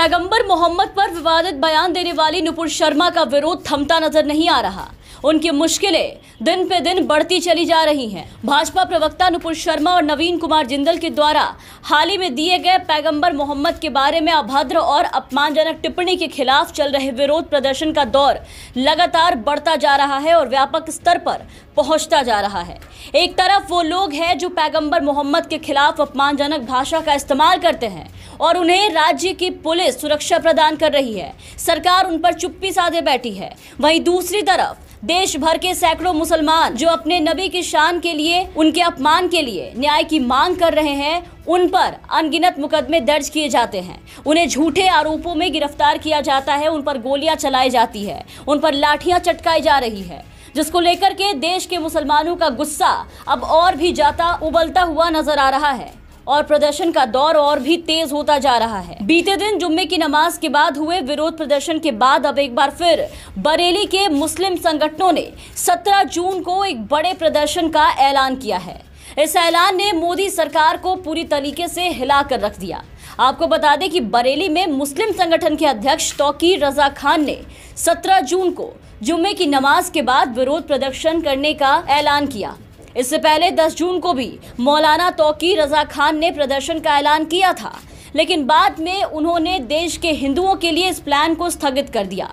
पैगंबर मोहम्मद पर विवादित बयान देने वाली नुपुर शर्मा का विरोध थमता नजर नहीं आ रहा उनकी मुश्किलें दिन पे दिन बढ़ती चली जा रही हैं भाजपा प्रवक्ता नुपुर शर्मा और नवीन कुमार जिंदल के द्वारा हाल ही में दिए गए पैगंबर मोहम्मद के बारे में अभद्र और अपमानजनक टिप्पणी के खिलाफ चल रहे विरोध प्रदर्शन का दौर लगातार बढ़ता जा रहा है और व्यापक स्तर पर पहुंचता जा रहा है एक तरफ वो लोग हैं जो पैगंबर मोहम्मद के खिलाफ अपमानजनक भाषा का इस्तेमाल करते हैं और उन्हें राज्य की पुलिस सुरक्षा प्रदान कर रही है सरकार उन पर चुप्पी साधे बैठी है वहीं दूसरी तरफ देश भर के सैकड़ों मुसलमान जो अपने नबी की शान के लिए उनके अपमान के लिए न्याय की मांग कर रहे हैं उन पर अनगिनत मुकदमे दर्ज किए जाते हैं उन्हें झूठे आरोपों में गिरफ्तार किया जाता है उन पर गोलियां चलाई जाती है उन पर लाठियां चटकाई जा रही है जिसको लेकर के देश के मुसलमानों का गुस्सा अब और भी जाता उबलता हुआ नजर आ रहा है और प्रदर्शन का दौर और भी तेज होता जा रहा है बीते दिन जुम्मे की नमाज के बाद हुए विरोध प्रदर्शन के बाद अब एक बार फिर बरेली के मुस्लिम संगठनों ने 17 जून को एक बड़े प्रदर्शन का ऐलान किया है इस ऐलान ने मोदी सरकार को पूरी तरीके से हिला कर रख दिया आपको बता दें कि बरेली में मुस्लिम संगठन के अध्यक्ष तोकीर रजा खान ने 17 जून को जुम्मे की नमाज के बाद विरोध प्रदर्शन करने का ऐलान किया इससे पहले 10 जून को भी मौलाना तोकी रजा खान ने प्रदर्शन का ऐलान किया था लेकिन बाद में उन्होंने देश के हिंदुओं के लिए इस प्लान को स्थगित कर दिया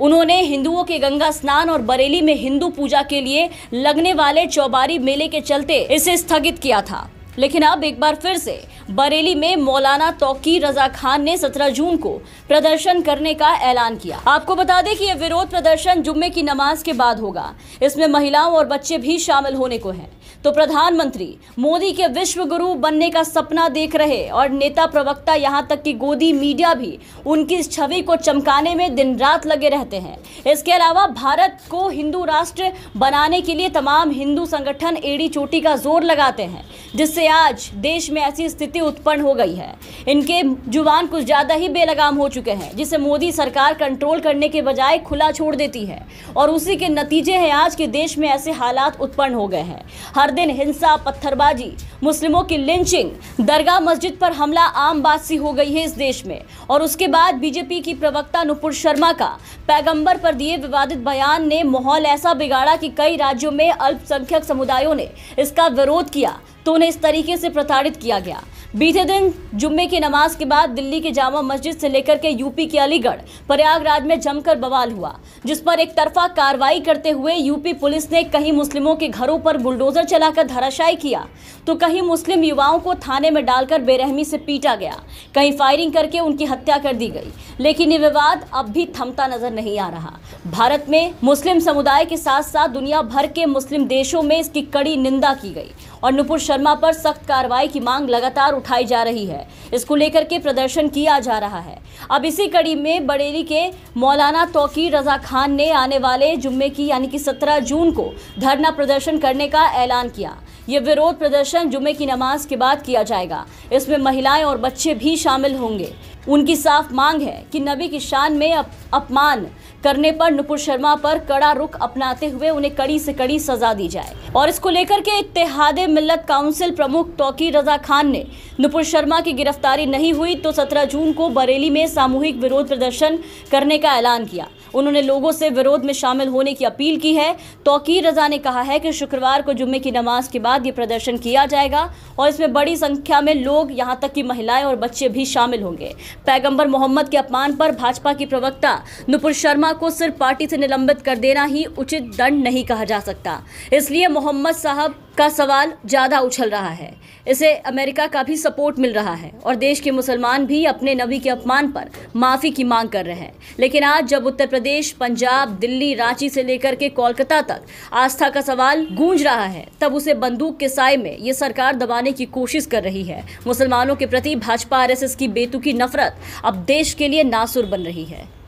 उन्होंने हिंदुओं के गंगा स्नान और बरेली में हिंदू पूजा के लिए लगने वाले चौबारी मेले के चलते इसे स्थगित किया था लेकिन अब एक बार फिर से बरेली में मौलाना तोकी रजा खान ने 17 जून को प्रदर्शन करने का ऐलान किया आपको बता दें कि यह विरोध प्रदर्शन जुम्मे की नमाज के बाद होगा इसमें महिलाओं और बच्चे भी शामिल होने को हैं तो प्रधानमंत्री मोदी के विश्व गुरु बनने का सपना देख रहे और नेता प्रवक्ता यहां तक कि गोदी मीडिया भी उनकी इस छवि को चमकाने में दिन रात लगे रहते हैं इसके अलावा भारत को हिंदू राष्ट्र बनाने के लिए तमाम हिंदू संगठन एड़ी चोटी का जोर लगाते हैं जिससे आज देश में ऐसी स्थिति उत्पन्न हो गई है इनके जुबान कुछ ज़्यादा ही बेलगाम हो चुके हैं जिसे मोदी सरकार कंट्रोल करने के बजाय खुला छोड़ देती है और उसी के नतीजे हैं आज के देश में ऐसे हालात उत्पन्न हो गए हैं हर दिन हिंसा पत्थरबाजी मुस्लिमों की लिंचिंग दरगाह मस्जिद पर हमला आम बात सी हो गई है इस देश में और उसके बाद बीजेपी की प्रवक्ता नुपुर शर्मा का पैगंबर पर दिए विवादित बयान ने माहौल ऐसा बिगाड़ा कि कई राज्यों में अल्पसंख्यक समुदायों ने इसका विरोध किया तो उन्हें इस तरीके से प्रताड़ित किया गया बीते दिन जुम्मे की नमाज के बाद दिल्ली के जामा मस्जिद से लेकर के यूपी के अलीगढ़ प्रयागराज में जमकर बवाल हुआ जिस पर एक तरफा कार्रवाई करते हुए यूपी पुलिस ने कहीं मुस्लिमों के घरों पर बुलडोजर चलाकर धराशायी किया तो कहीं मुस्लिम युवाओं को थाने में डालकर बेरहमी से पीटा गया कहीं फायरिंग करके उनकी हत्या कर दी गई लेकिन ये विवाद अब भी थमता नजर नहीं आ रहा भारत में मुस्लिम समुदाय के साथ साथ दुनिया भर के मुस्लिम देशों में इसकी कड़ी निंदा की गई और नुपुर शर्मा पर सख्त कार्रवाई की मांग लगातार उठाई जा रही है इसको लेकर के प्रदर्शन किया जा रहा है अब इसी कड़ी में बड़ेरी के मौलाना तोकी रजा खान ने आने वाले जुम्मे की यानी कि सत्रह जून को धरना प्रदर्शन करने का ऐलान किया ये विरोध प्रदर्शन जुम्मे की नमाज के बाद किया जाएगा इसमें महिलाएं और बच्चे भी शामिल होंगे उनकी साफ मांग है कि नबी की शान में अप, अपमान करने पर नुपुर शर्मा पर कड़ा रुख अपनाते हुए उन्हें कड़ी से कड़ी सजा दी जाए और इसको लेकर के इतिहाद मिलत काउंसिल प्रमुख टोकी रजा खान ने नुपुर शर्मा की गिरफ्तारी नहीं हुई तो 17 जून को बरेली में सामूहिक विरोध प्रदर्शन करने का ऐलान किया उन्होंने लोगों से विरोध में शामिल होने की अपील की है तोकी रजा ने कहा है कि शुक्रवार को जुम्मे की नमाज के बाद ये प्रदर्शन किया जाएगा और इसमें बड़ी संख्या में लोग यहाँ तक कि महिलाएं और बच्चे भी शामिल होंगे पैगंबर मोहम्मद के अपमान पर भाजपा की प्रवक्ता नुपुर शर्मा को सिर्फ पार्टी से निलंबित कर देना ही उचित दंड नहीं कहा जा सकता इसलिए मोहम्मद साहब का सवाल ज़्यादा उछल रहा है इसे अमेरिका का भी सपोर्ट मिल रहा है और देश के मुसलमान भी अपने नबी के अपमान पर माफ़ी की मांग कर रहे हैं लेकिन आज जब उत्तर प्रदेश पंजाब दिल्ली रांची से लेकर के कोलकाता तक आस्था का सवाल गूंज रहा है तब उसे बंदूक के साय में ये सरकार दबाने की कोशिश कर रही है मुसलमानों के प्रति भाजपा आर की बेतुकी नफरत अब देश के लिए नासुर बन रही है